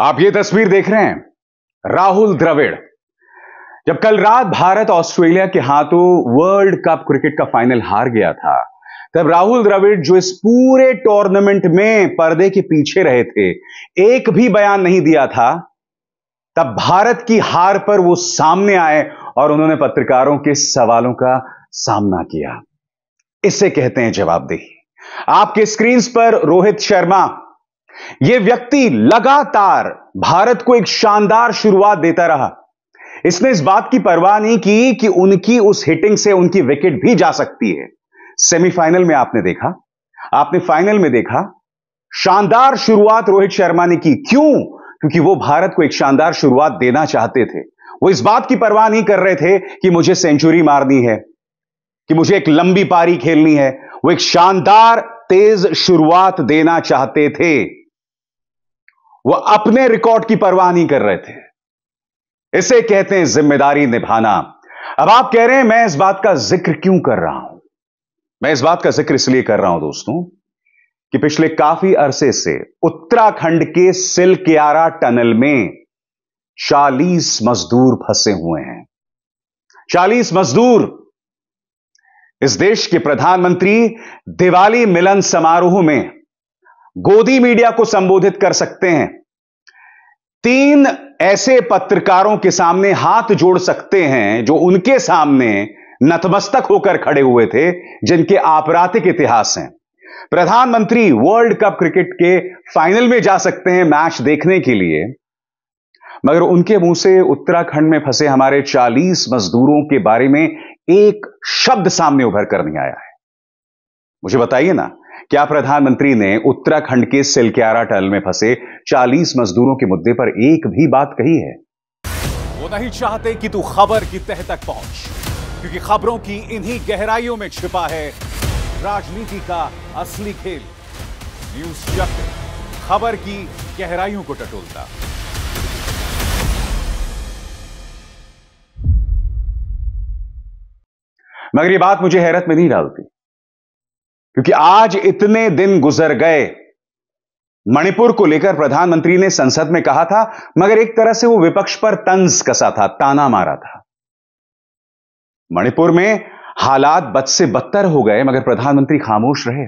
आप ये तस्वीर देख रहे हैं राहुल द्रविड़ जब कल रात भारत ऑस्ट्रेलिया के हाथों वर्ल्ड कप क्रिकेट का फाइनल हार गया था तब राहुल द्रविड़ जो इस पूरे टूर्नामेंट में पर्दे के पीछे रहे थे एक भी बयान नहीं दिया था तब भारत की हार पर वो सामने आए और उन्होंने पत्रकारों के सवालों का सामना किया इसे कहते हैं जवाबदेही आपके स्क्रीन पर रोहित शर्मा यह व्यक्ति लगातार भारत को एक शानदार शुरुआत देता रहा इसने इस बात की परवाह नहीं की कि उनकी उस हिटिंग से उनकी विकेट भी जा सकती है सेमीफाइनल में आपने देखा आपने फाइनल में देखा शानदार शुरुआत रोहित शर्मा ने की क्यों क्योंकि वो भारत को एक शानदार शुरुआत देना चाहते थे वो इस बात की परवाह नहीं कर रहे थे कि मुझे सेंचुरी मारनी है कि मुझे एक लंबी पारी खेलनी है वो एक शानदार तेज शुरुआत देना चाहते थे वह अपने रिकॉर्ड की परवाह नहीं कर रहे थे इसे कहते हैं जिम्मेदारी निभाना अब आप कह रहे हैं मैं इस बात का जिक्र क्यों कर रहा हूं मैं इस बात का जिक्र इसलिए कर रहा हूं दोस्तों कि पिछले काफी अरसे से उत्तराखंड के सिलकियारा टनल में 40 मजदूर फंसे हुए हैं 40 मजदूर इस देश के प्रधानमंत्री दिवाली मिलन समारोह में गोदी मीडिया को संबोधित कर सकते हैं तीन ऐसे पत्रकारों के सामने हाथ जोड़ सकते हैं जो उनके सामने नतमस्तक होकर खड़े हुए थे जिनके आपराधिक इतिहास हैं प्रधानमंत्री वर्ल्ड कप क्रिकेट के फाइनल में जा सकते हैं मैच देखने के लिए मगर उनके मुंह से उत्तराखंड में फंसे हमारे 40 मजदूरों के बारे में एक शब्द सामने उभर कर नहीं आया है मुझे बताइए ना क्या प्रधानमंत्री ने उत्तराखंड के सिलक्यारा टल में फंसे 40 मजदूरों के मुद्दे पर एक भी बात कही है वो नहीं चाहते कि तू खबर की तह तक पहुंच क्योंकि खबरों की इन्हीं गहराइयों में छिपा है राजनीति का असली खेल न्यूज चक्र खबर की गहराइयों को टटोलता मगर ये बात मुझे हैरत में नहीं डालती क्योंकि आज इतने दिन गुजर गए मणिपुर को लेकर प्रधानमंत्री ने संसद में कहा था मगर एक तरह से वो विपक्ष पर तंज कसा था ताना मारा था मणिपुर में हालात बद से बदतर हो गए मगर प्रधानमंत्री खामोश रहे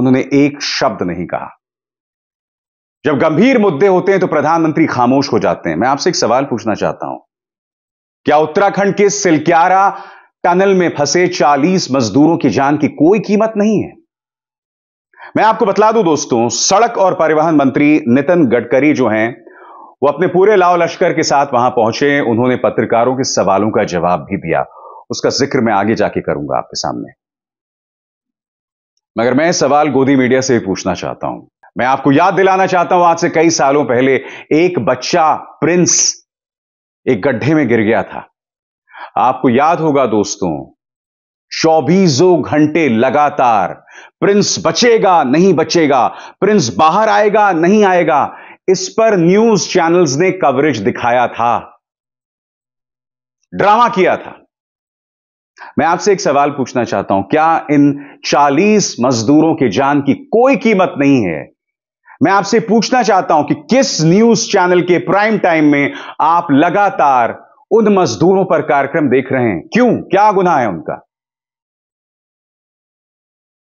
उन्होंने एक शब्द नहीं कहा जब गंभीर मुद्दे होते हैं तो प्रधानमंत्री खामोश हो जाते हैं मैं आपसे एक सवाल पूछना चाहता हूं क्या उत्तराखंड के सिलक्यारा टनल में फंसे 40 मजदूरों की जान की कोई कीमत नहीं है मैं आपको बतला दूं दोस्तों सड़क और परिवहन मंत्री नितिन गडकरी जो हैं वो अपने पूरे लाव लश्कर के साथ वहां पहुंचे उन्होंने पत्रकारों के सवालों का जवाब भी दिया उसका जिक्र मैं आगे जाके करूंगा आपके सामने मगर मैं सवाल गोदी मीडिया से पूछना चाहता हूं मैं आपको याद दिलाना चाहता हूं आज से कई सालों पहले एक बच्चा प्रिंस एक गड्ढे में गिर गया था आपको याद होगा दोस्तों चौबीसों घंटे लगातार प्रिंस बचेगा नहीं बचेगा प्रिंस बाहर आएगा नहीं आएगा इस पर न्यूज चैनल्स ने कवरेज दिखाया था ड्रामा किया था मैं आपसे एक सवाल पूछना चाहता हूं क्या इन 40 मजदूरों के जान की कोई कीमत नहीं है मैं आपसे पूछना चाहता हूं कि किस न्यूज चैनल के प्राइम टाइम में आप लगातार उन मजदूरों पर कार्यक्रम देख रहे हैं क्यों क्या गुनाह है उनका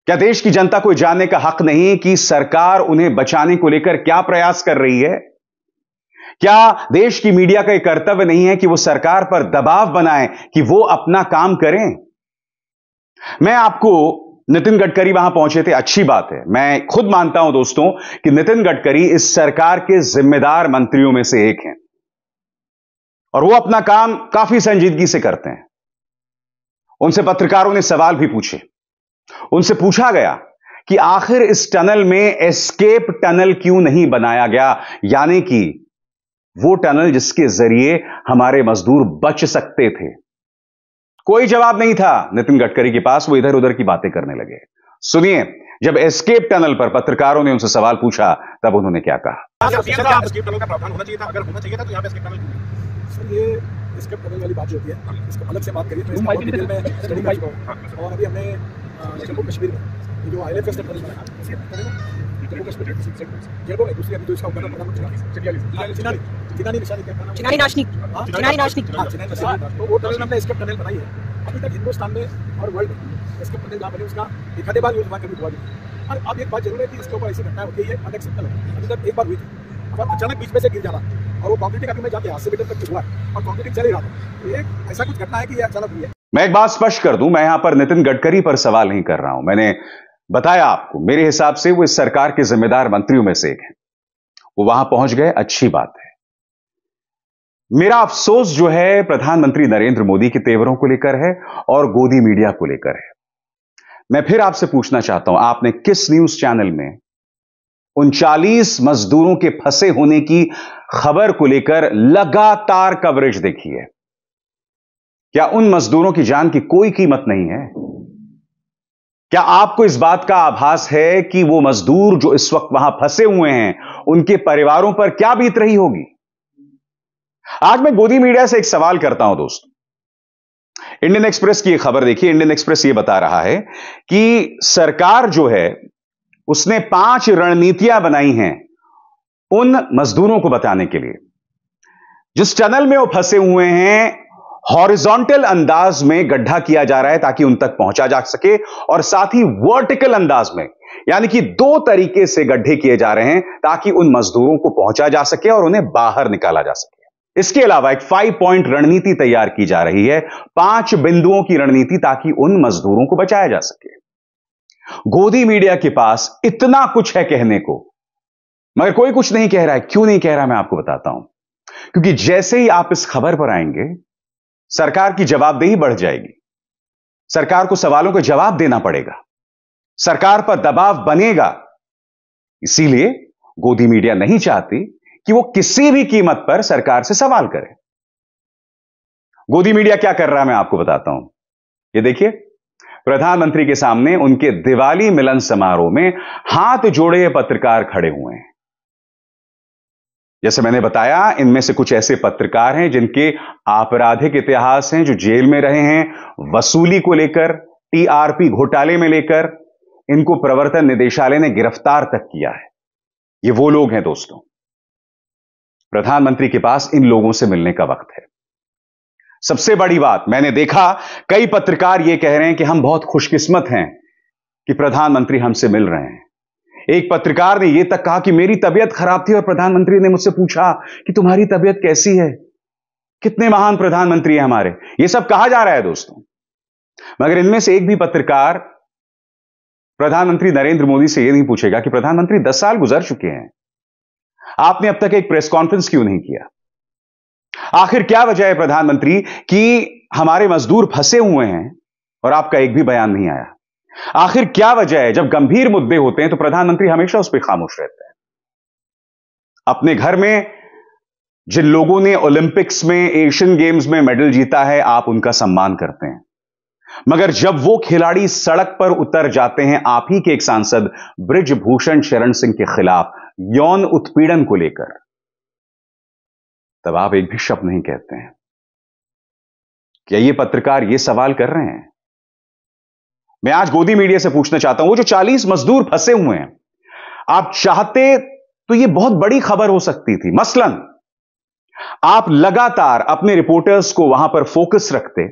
क्या देश की जनता को जानने का हक नहीं कि सरकार उन्हें बचाने को लेकर क्या प्रयास कर रही है क्या देश की मीडिया का यह कर्तव्य नहीं है कि वो सरकार पर दबाव बनाए कि वो अपना काम करें मैं आपको नितिन गडकरी वहां पहुंचे थे अच्छी बात है मैं खुद मानता हूं दोस्तों कि नितिन गडकरी इस सरकार के जिम्मेदार मंत्रियों में से एक हैं और वो अपना काम काफी संजीदगी से करते हैं उनसे पत्रकारों ने सवाल भी पूछे उनसे पूछा गया कि आखिर इस टनल में एस्केप टनल क्यों नहीं बनाया गया यानी कि वो टनल जिसके जरिए हमारे मजदूर बच सकते थे कोई जवाब नहीं था नितिन गडकरी के पास वो इधर उधर की बातें करने लगे सुनिए जब एस्केप टनल पर पत्रकारों ने उनसे सवाल पूछा तब उन्होंने क्या कहा सर ये इसके वाली बात जो होती है इसको अलग से बात करिए तो इसका डिटेल में स्टडी हाँ, हाँ, और अभी हमने जम्मू कश्मीर में ये जो और वर्ल्ड और अब एक बात जरूर है कि इसके ऊपर ऐसी घटनाएं होती है है एक बार हुई थी अब अचानक बीच में से गिर जाना और वो कॉम्पिटेटिव अभी मैं जाके यहाँ से मीटर तक हुआ और कॉम्पिटेटिव चल ही रहा था एक तो ऐसा कुछ घटना है कि ये अचानक हुई है मैं एक बात स्पष्ट कर दूं मैं यहां पर नितिन गडकरी पर सवाल नहीं कर रहा हूं मैंने बताया आपको मेरे हिसाब से वो इस सरकार के जिम्मेदार मंत्रियों में से एक है वो वहां पहुंच गए अच्छी बात है मेरा अफसोस जो है प्रधानमंत्री नरेंद्र मोदी के तेवरों को लेकर है और गोदी मीडिया को लेकर है मैं फिर आपसे पूछना चाहता हूं आपने किस न्यूज चैनल में उनचालीस मजदूरों के फंसे होने की खबर को लेकर लगातार कवरेज देखी है क्या उन मजदूरों की जान की कोई कीमत नहीं है क्या आपको इस बात का आभास है कि वो मजदूर जो इस वक्त वहां फंसे हुए हैं उनके परिवारों पर क्या बीत रही होगी आज मैं गोदी मीडिया से एक सवाल करता हूं दोस्तों इंडियन एक्सप्रेस की खबर देखिए इंडियन एक्सप्रेस ये बता रहा है कि सरकार जो है उसने पांच रणनीतियां बनाई हैं उन मजदूरों को बताने के लिए जिस टनल में वो फंसे हुए हैं हॉरिजॉन्टल अंदाज में गड्ढा किया जा रहा है ताकि उन तक पहुंचा जा सके और साथ ही वर्टिकल अंदाज में यानी कि दो तरीके से गड्ढे किए जा रहे हैं ताकि उन मजदूरों को पहुंचा जा सके और उन्हें बाहर निकाला जा सके इसके अलावा एक फाइव पॉइंट रणनीति तैयार की जा रही है पांच बिंदुओं की रणनीति ताकि उन मजदूरों को बचाया जा सके गोदी मीडिया के पास इतना कुछ है कहने को मगर कोई कुछ नहीं कह रहा है क्यों नहीं कह रहा मैं आपको बताता हूं क्योंकि जैसे ही आप इस खबर पर आएंगे सरकार की जवाबदेही बढ़ जाएगी सरकार को सवालों का जवाब देना पड़ेगा सरकार पर दबाव बनेगा इसीलिए गोदी मीडिया नहीं चाहती कि वो किसी भी कीमत पर सरकार से सवाल करे गोदी मीडिया क्या कर रहा है मैं आपको बताता हूं ये देखिए प्रधानमंत्री के सामने उनके दिवाली मिलन समारोह में हाथ जोड़े पत्रकार खड़े हुए हैं जैसे मैंने बताया इनमें से कुछ ऐसे पत्रकार हैं जिनके आपराधिक इतिहास हैं जो जेल में रहे हैं वसूली को लेकर टीआरपी घोटाले में लेकर इनको प्रवर्तन निदेशालय ने गिरफ्तार तक किया है ये वो लोग हैं दोस्तों प्रधानमंत्री के पास इन लोगों से मिलने का वक्त है सबसे बड़ी बात मैंने देखा कई पत्रकार ये कह रहे हैं कि हम बहुत खुशकिस्मत हैं कि प्रधानमंत्री हमसे मिल रहे हैं एक पत्रकार ने यह तक कहा कि मेरी तबियत खराब थी और प्रधानमंत्री ने मुझसे पूछा कि तुम्हारी तबियत कैसी है कितने महान प्रधानमंत्री है हमारे ये सब कहा जा रहा है दोस्तों मगर इनमें से एक भी पत्रकार प्रधानमंत्री नरेंद्र मोदी से यह नहीं पूछेगा कि प्रधानमंत्री दस साल गुजर चुके हैं आपने अब तक एक प्रेस कॉन्फ्रेंस क्यों नहीं किया आखिर क्या वजह है प्रधानमंत्री कि हमारे मजदूर फंसे हुए हैं और आपका एक भी बयान नहीं आया आखिर क्या वजह है जब गंभीर मुद्दे होते हैं तो प्रधानमंत्री हमेशा उस पर खामोश रहते हैं अपने घर में जिन लोगों ने ओलंपिक्स में एशियन गेम्स में मेडल जीता है आप उनका सम्मान करते हैं मगर जब वो खिलाड़ी सड़क पर उतर जाते हैं आप ही के एक सांसद ब्रिजभूषण शरण सिंह के खिलाफ यौन उत्पीड़न को लेकर तब आप एक भी शब्द नहीं कहते हैं क्या ये पत्रकार ये सवाल कर रहे हैं मैं आज गोदी मीडिया से पूछना चाहता हूं वो जो 40 मजदूर फंसे हुए हैं आप चाहते तो ये बहुत बड़ी खबर हो सकती थी मसलन आप लगातार अपने रिपोर्टर्स को वहां पर फोकस रखते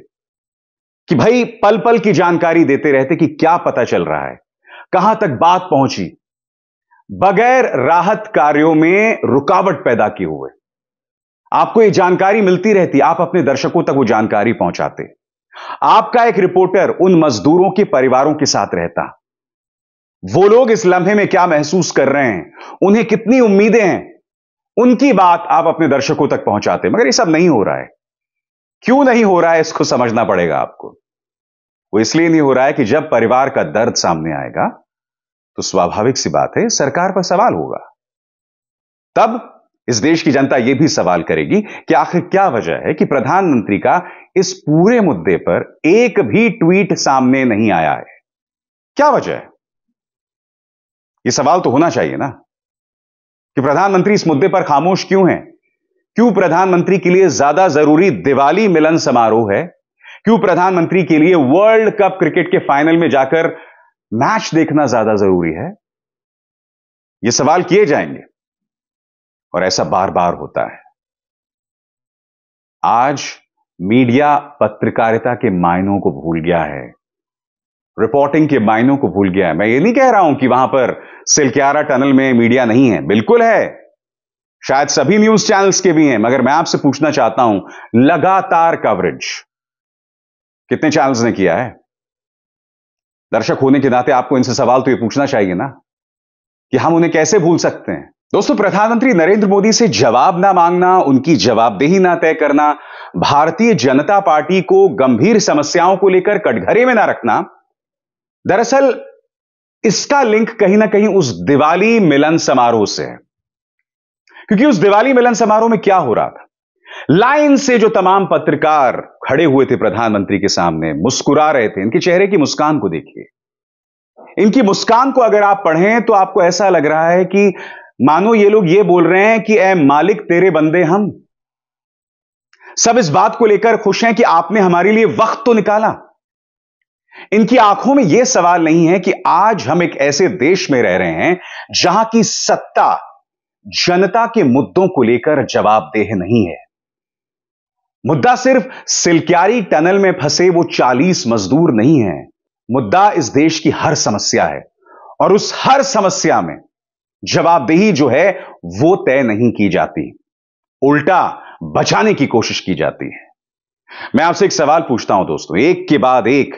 कि भाई पल पल की जानकारी देते रहते कि क्या पता चल रहा है कहां तक बात पहुंची बगैर राहत कार्यों में रुकावट पैदा किए हुए आपको ये जानकारी मिलती रहती आप अपने दर्शकों तक वो जानकारी पहुंचाते आपका एक रिपोर्टर उन मजदूरों के परिवारों के साथ रहता वो लोग इस लम्हे में क्या महसूस कर रहे हैं उन्हें कितनी उम्मीदें हैं उनकी बात आप अपने दर्शकों तक पहुंचाते मगर ये सब नहीं हो रहा है क्यों नहीं हो रहा है इसको समझना पड़ेगा आपको वो इसलिए नहीं हो रहा है कि जब परिवार का दर्द सामने आएगा तो स्वाभाविक सी बात है सरकार पर सवाल होगा तब इस देश की जनता यह भी सवाल करेगी कि आखिर क्या वजह है कि प्रधानमंत्री का इस पूरे मुद्दे पर एक भी ट्वीट सामने नहीं आया है क्या वजह है यह सवाल तो होना चाहिए ना कि प्रधानमंत्री इस मुद्दे पर खामोश क्यों है क्यों प्रधानमंत्री के लिए ज्यादा जरूरी दिवाली मिलन समारोह है क्यों प्रधानमंत्री के लिए वर्ल्ड कप क्रिकेट के फाइनल में जाकर मैच देखना ज्यादा जरूरी है ये सवाल किए जाएंगे और ऐसा बार बार होता है आज मीडिया पत्रकारिता के मायनों को भूल गया है रिपोर्टिंग के मायनों को भूल गया है मैं ये नहीं कह रहा हूं कि वहां पर सिल्कियारा टनल में मीडिया नहीं है बिल्कुल है शायद सभी न्यूज चैनल्स के भी हैं मगर मैं आपसे पूछना चाहता हूं लगातार कवरेज कितने चैनल्स ने किया है दर्शक होने के नाते आपको इनसे सवाल तो ये पूछना चाहिए ना कि हम उन्हें कैसे भूल सकते हैं दोस्तों प्रधानमंत्री नरेंद्र मोदी से जवाब ना मांगना उनकी जवाबदेही ना तय करना भारतीय जनता पार्टी को गंभीर समस्याओं को लेकर कटघरे में ना रखना दरअसल इसका लिंक कहीं ना कहीं उस दिवाली मिलन समारोह से है क्योंकि उस दिवाली मिलन समारोह में क्या हो रहा था लाइन से जो तमाम पत्रकार खड़े हुए थे प्रधानमंत्री के सामने मुस्कुरा रहे थे इनके चेहरे की मुस्कान को देखिए इनकी मुस्कान को अगर आप पढ़ें तो आपको ऐसा लग रहा है कि मानो ये लोग ये बोल रहे हैं कि ए मालिक तेरे बंदे हम सब इस बात को लेकर खुश हैं कि आपने हमारे लिए वक्त तो निकाला इनकी आंखों में यह सवाल नहीं है कि आज हम एक ऐसे देश में रह रहे हैं जहां की सत्ता जनता के मुद्दों को लेकर जवाबदेह नहीं है मुद्दा सिर्फ सिलक्यारी टनल में फंसे वो 40 मजदूर नहीं है मुद्दा इस देश की हर समस्या है और उस हर समस्या में जवाबदेही जो है वो तय नहीं की जाती उल्टा बचाने की कोशिश की जाती है मैं आपसे एक सवाल पूछता हूं दोस्तों एक के बाद एक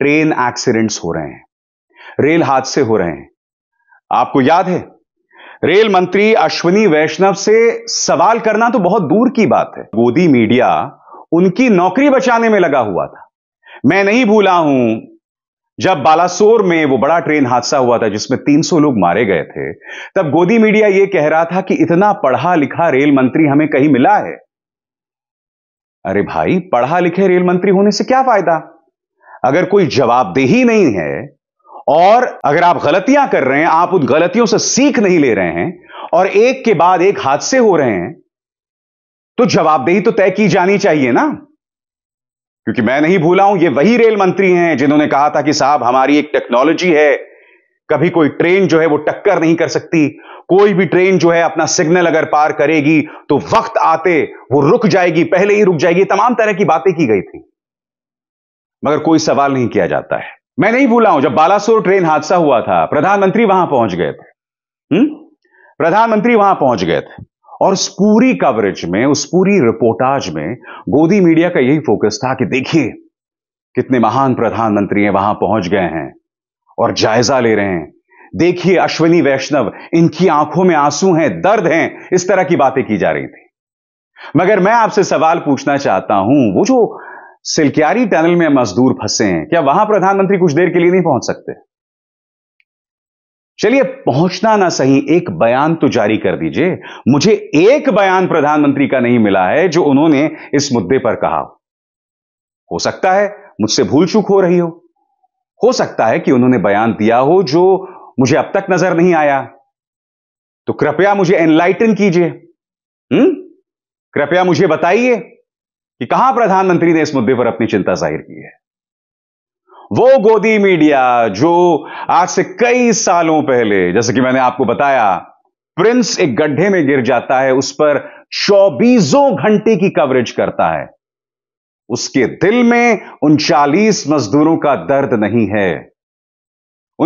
ट्रेन एक्सीडेंट्स हो रहे हैं रेल हादसे हो रहे हैं आपको याद है रेल मंत्री अश्विनी वैष्णव से सवाल करना तो बहुत दूर की बात है गोदी मीडिया उनकी नौकरी बचाने में लगा हुआ था मैं नहीं भूला हूं जब बालासोर में वो बड़ा ट्रेन हादसा हुआ था जिसमें 300 लोग मारे गए थे तब गोदी मीडिया ये कह रहा था कि इतना पढ़ा लिखा रेल मंत्री हमें कहीं मिला है अरे भाई पढ़ा लिखे रेल मंत्री होने से क्या फायदा अगर कोई जवाबदेही नहीं है और अगर आप गलतियां कर रहे हैं आप उन गलतियों से सीख नहीं ले रहे हैं और एक के बाद एक हादसे हो रहे हैं तो जवाबदेही तो तय की जानी चाहिए ना क्योंकि मैं नहीं भूला हूं ये वही रेल मंत्री हैं जिन्होंने कहा था कि साहब हमारी एक टेक्नोलॉजी है कभी कोई ट्रेन जो है वो टक्कर नहीं कर सकती कोई भी ट्रेन जो है अपना सिग्नल अगर पार करेगी तो वक्त आते वो रुक जाएगी पहले ही रुक जाएगी तमाम तरह की बातें की गई थी मगर कोई सवाल नहीं किया जाता है मैं नहीं भूला हूं जब बालासोर ट्रेन हादसा हुआ था प्रधानमंत्री वहां पहुंच गए थे हम्म? प्रधानमंत्री वहां पहुंच गए थे और उस पूरी कवरेज में उस पूरी रिपोर्टाज में गोदी मीडिया का यही फोकस था कि देखिए कितने महान प्रधानमंत्री वहां पहुंच गए हैं और जायजा ले रहे हैं देखिए अश्विनी वैष्णव इनकी आंखों में आंसू हैं दर्द हैं इस तरह की बातें की जा रही थी मगर मैं आपसे सवाल पूछना चाहता हूं वो जो सिल्कियारी टनल में मजदूर फंसे हैं क्या वहां प्रधानमंत्री कुछ देर के लिए नहीं पहुंच सकते चलिए पहुंचना ना सही एक बयान तो जारी कर दीजिए मुझे एक बयान प्रधानमंत्री का नहीं मिला है जो उन्होंने इस मुद्दे पर कहा हो सकता है मुझसे भूल चूक हो रही हो हो सकता है कि उन्होंने बयान दिया हो जो मुझे अब तक नजर नहीं आया तो कृपया मुझे एनलाइटन कीजिए हम्म? कृपया मुझे बताइए कि कहां प्रधानमंत्री ने इस मुद्दे पर अपनी चिंता जाहिर की है वो गोदी मीडिया जो आज से कई सालों पहले जैसे कि मैंने आपको बताया प्रिंस एक गड्ढे में गिर जाता है उस पर चौबीसों घंटे की कवरेज करता है उसके दिल में उन चालीस मजदूरों का दर्द नहीं है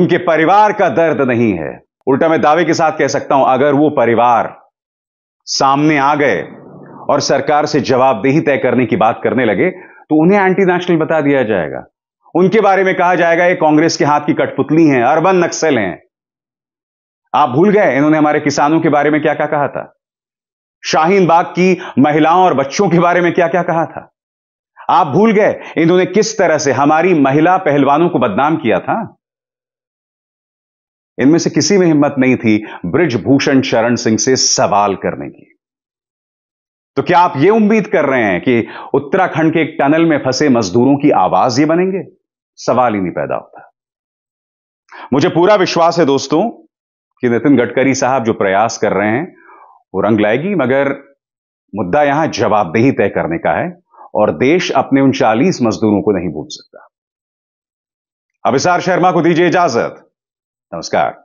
उनके परिवार का दर्द नहीं है उल्टा मैं दावे के साथ कह सकता हूं अगर वो परिवार सामने आ गए और सरकार से जवाबदेही तय करने की बात करने लगे तो उन्हें एंटी नेशनल बता दिया जाएगा उनके बारे में कहा जाएगा ये कांग्रेस के हाथ की कठपुतली हैं अर्बन नक्सल हैं आप भूल गए इन्होंने हमारे किसानों के बारे में क्या क्या कहा था शाहीन बाग की महिलाओं और बच्चों के बारे में क्या क्या कहा था आप भूल गए इन्होंने किस तरह से हमारी महिला पहलवानों को बदनाम किया था इनमें से किसी में हिम्मत नहीं थी ब्रिजभूषण शरण सिंह से सवाल करने की तो क्या आप यह उम्मीद कर रहे हैं कि उत्तराखंड के एक टनल में फंसे मजदूरों की आवाज ये बनेंगे सवाल ही नहीं पैदा होता मुझे पूरा विश्वास है दोस्तों कि नितिन गडकरी साहब जो प्रयास कर रहे हैं वो रंग लाएगी मगर मुद्दा यहां जवाबदेही तय करने का है और देश अपने उन चालीस मजदूरों को नहीं भूल सकता अभिसार शर्मा को दीजिए इजाजत नमस्कार